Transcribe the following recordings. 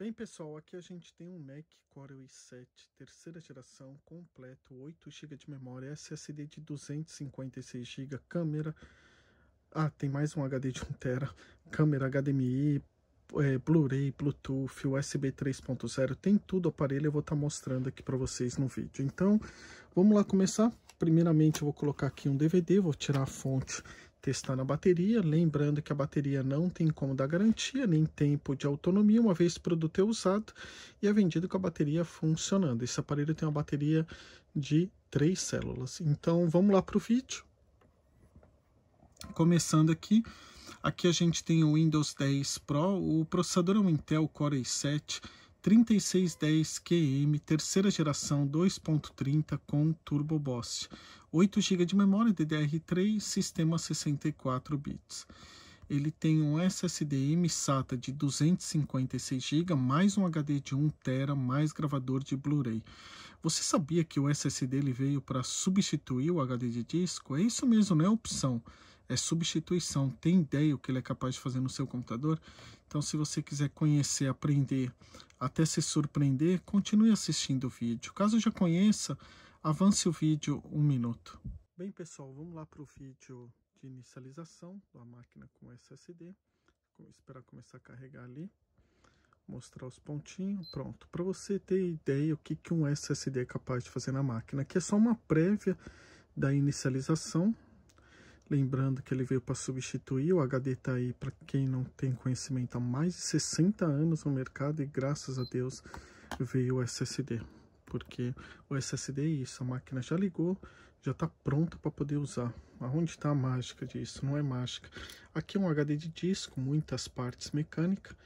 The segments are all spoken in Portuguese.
Bem, pessoal, aqui a gente tem um Mac Core i7 terceira geração, completo, 8 GB de memória, SSD de 256 GB, câmera... Ah, tem mais um HD de 1 TB, câmera HDMI, é, Blu-ray, Bluetooth, USB 3.0, tem tudo O aparelho, eu vou estar tá mostrando aqui para vocês no vídeo. Então, vamos lá começar? Primeiramente eu vou colocar aqui um DVD, vou tirar a fonte testar na bateria, lembrando que a bateria não tem como dar garantia nem tempo de autonomia, uma vez o produto é usado e é vendido com a bateria funcionando. Esse aparelho tem uma bateria de três células. Então vamos lá para o vídeo. Começando aqui, aqui a gente tem o Windows 10 Pro, o processador é um Intel Core i7 3610 QM, terceira geração 2.30 com Turbo Boost, 8 GB de memória DDR3, sistema 64 bits. Ele tem um SSD M SATA de 256 GB, mais um HD de 1 TB, mais gravador de Blu-ray. Você sabia que o SSD ele veio para substituir o HD de disco? É isso mesmo, não é opção é substituição. Tem ideia o que ele é capaz de fazer no seu computador? Então, se você quiser conhecer, aprender, até se surpreender, continue assistindo o vídeo. Caso já conheça, avance o vídeo um minuto. Bem, pessoal, vamos lá para o vídeo de inicialização da máquina com SSD. Vou esperar começar a carregar ali. Mostrar os pontinhos. Pronto. Para você ter ideia o que, que um SSD é capaz de fazer na máquina, que é só uma prévia da inicialização, Lembrando que ele veio para substituir o HD tá aí para quem não tem conhecimento há mais de 60 anos no mercado e graças a Deus veio o SSD. Porque o SSD é isso, a máquina já ligou, já está pronta para poder usar. Aonde está a mágica disso? Não é mágica. Aqui é um HD de disco, muitas partes mecânica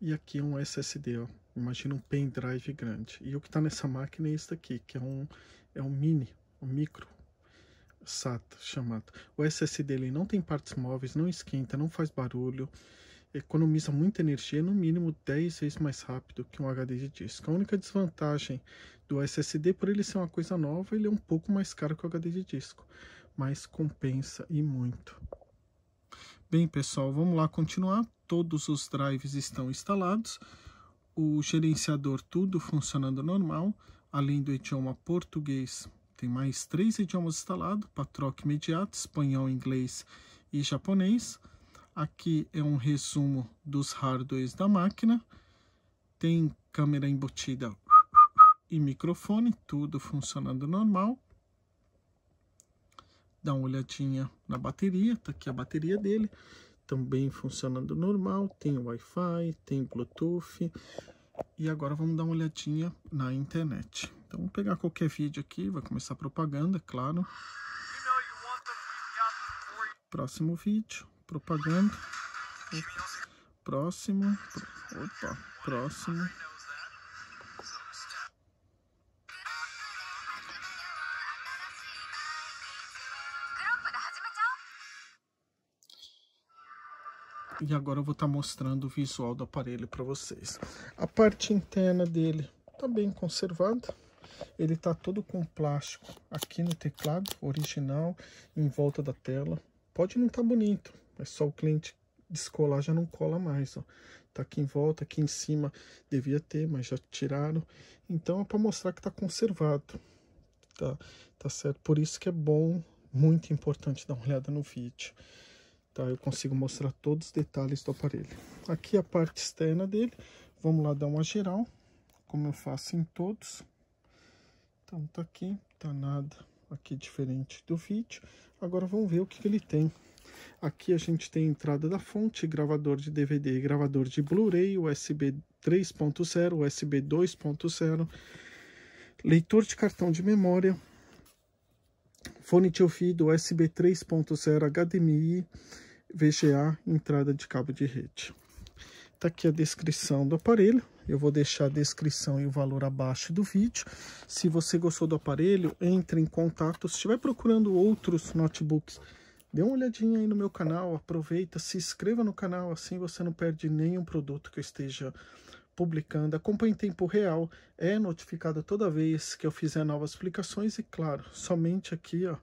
e aqui é um SSD, ó. Imagina um pendrive grande. E o que está nessa máquina é isso daqui, que é um, é um mini, um micro SATA, chamado. O SSD dele não tem partes móveis, não esquenta, não faz barulho, economiza muita energia, no mínimo 10 vezes mais rápido que um HD de disco. A única desvantagem do SSD, por ele ser uma coisa nova, ele é um pouco mais caro que o HD de disco, mas compensa e muito. Bem, pessoal, vamos lá continuar. Todos os drives estão instalados, o gerenciador tudo funcionando normal, além do idioma português tem mais três idiomas instalados, troca imediata, espanhol, inglês e japonês. Aqui é um resumo dos hardwares da máquina. Tem câmera embutida e microfone, tudo funcionando normal. Dá uma olhadinha na bateria, tá aqui a bateria dele, também funcionando normal, tem Wi-Fi, tem Bluetooth, e agora vamos dar uma olhadinha na internet. Então vamos pegar qualquer vídeo aqui, vai começar a propaganda, é claro. Próximo vídeo, propaganda. Próximo, opa, próximo. e agora eu vou estar tá mostrando o visual do aparelho para vocês. A parte interna dele está bem conservada, ele está todo com plástico aqui no teclado original, em volta da tela. Pode não estar tá bonito, mas só o cliente descolar já não cola mais, ó. Tá aqui em volta, aqui em cima devia ter, mas já tiraram. Então é para mostrar que tá conservado. Tá, tá certo? Por isso que é bom, muito importante dar uma olhada no vídeo tá? Eu consigo mostrar todos os detalhes do aparelho. Aqui a parte externa dele, vamos lá dar uma geral, como eu faço em todos. Então tá aqui, tá nada aqui diferente do vídeo. Agora vamos ver o que, que ele tem. Aqui a gente tem entrada da fonte, gravador de DVD, gravador de Blu-ray, USB 3.0, USB 2.0, leitor de cartão de memória, Fone de ouvido USB 3.0 HDMI VGA, entrada de cabo de rede. Tá aqui a descrição do aparelho. Eu vou deixar a descrição e o valor abaixo do vídeo. Se você gostou do aparelho, entre em contato. Se estiver procurando outros notebooks, dê uma olhadinha aí no meu canal, aproveita, se inscreva no canal, assim você não perde nenhum produto que eu esteja publicando, acompanhe em tempo real, é notificado toda vez que eu fizer novas publicações e, claro, somente aqui, ó,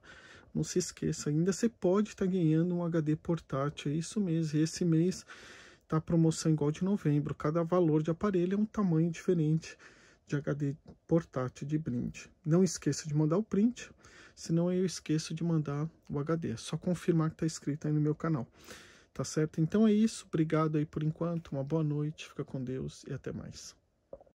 não se esqueça, ainda você pode estar tá ganhando um HD portátil, é isso mesmo, E esse mês tá promoção igual de novembro, cada valor de aparelho é um tamanho diferente de HD portátil de brinde. Não esqueça de mandar o print, senão eu esqueço de mandar o HD, é só confirmar que está escrito aí no meu canal tá certo? Então é isso, obrigado aí por enquanto, uma boa noite, fica com Deus e até mais.